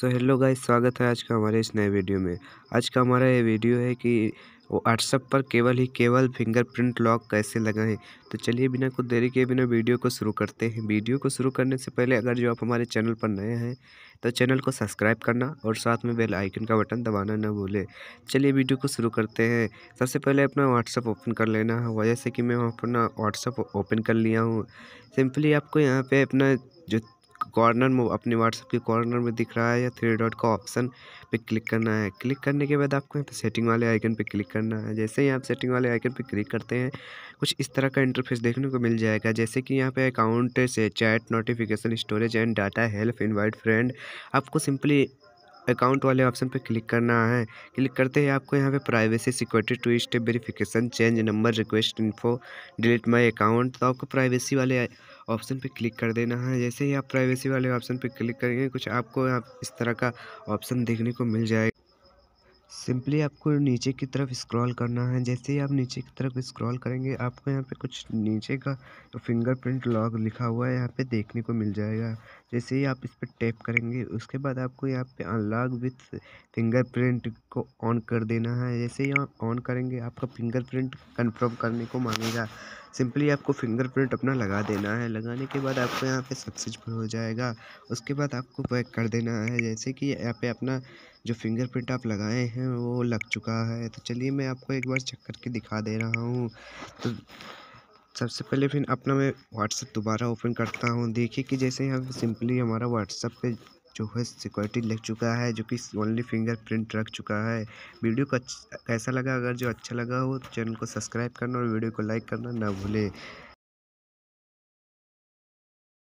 so hello guys स्वागत है आज का हमारे इस नए वीडियो में आज का हमारा ये वीडियो है कि व्हाट्सअप पर केवल ही केवल फिंगरप्रिंट लॉक कैसे लगाएं तो चलिए बिना कुछ देरी के बिना वीडियो को शुरू करते हैं वीडियो को शुरू करने से पहले अगर जो आप हमारे चैनल पर नए हैं तो चैनल को सब्सक्राइब करना और साथ में बेल आइकन का बटन दबाना ना भूलें चलिए वीडियो को शुरू करते हैं सबसे पहले अपना व्हाट्सअप ओपन कर लेना है जैसे कि मैं अपना व्हाट्सअप ओपन कर लिया हूँ सिंपली आपको यहाँ पर अपना जो कॉर्नर में अपने व्हाट्सअप के कॉर्नर में दिख रहा है या थ्री डॉट का ऑप्शन पे क्लिक करना है क्लिक करने के बाद आपको यहाँ पे सेटिंग वाले आइकन पे क्लिक करना है जैसे ही आप सेटिंग वाले आइकन पे क्लिक करते हैं कुछ इस तरह का इंटरफेस देखने को मिल जाएगा जैसे कि यहाँ पे अकाउंट से chat notification storage and data help invite friend आपको सिंपली अकाउंट वाले ऑप्शन पर क्लिक करना है क्लिक करते ही आपको यहाँ पे privacy security two step verification change number request info delete my account तो आपको प्राइवेसी वाले ऑप्शन पे क्लिक कर देना है जैसे ही आप प्राइवेसी वाले ऑप्शन पे क्लिक करेंगे कुछ आपको आप इस तरह का ऑप्शन देखने को मिल जाएगा सिंपली आपको नीचे की तरफ स्क्रॉल करना है जैसे ही आप नीचे की तरफ स्क्रॉल करेंगे आपको यहाँ पे कुछ नीचे का फिंगरप्रिंट लॉग लिखा हुआ है यहाँ पे देखने को मिल जाएगा जैसे ही आप इस पर टैप करेंगे उसके बाद आपको यहाँ पे अनलॉक विथ फिंगरप्रिंट को ऑन कर देना है जैसे ही आप ऑन करेंगे आपका फिंगरप्रिंट कन्फर्म करने को मांगेगा सिंपली आपको फिंगरप्रिंट अपना लगा देना है लगाने के बाद आपको यहाँ पे सक्सेसफुल हो जाएगा उसके बाद आपको पैक कर देना है जैसे कि यहाँ पे अपना जो फिंगरप्रिंट आप लगाए हैं वो लग चुका है तो चलिए मैं आपको एक बार चेक करके दिखा दे रहा हूँ तो सबसे पहले फिर अपना मैं व्हाट्सअप दोबारा ओपन करता हूँ देखिए कि जैसे यहाँ पर सिंपली हमारा व्हाट्सअप पे जो है सिक्योरिटी लग चुका है जो कि ओनली फिंगरप्रिंट रख चुका है वीडियो को कैसा लगा अगर जो अच्छा लगा हो तो चैनल को सब्सक्राइब करना और वीडियो को लाइक करना ना भूलें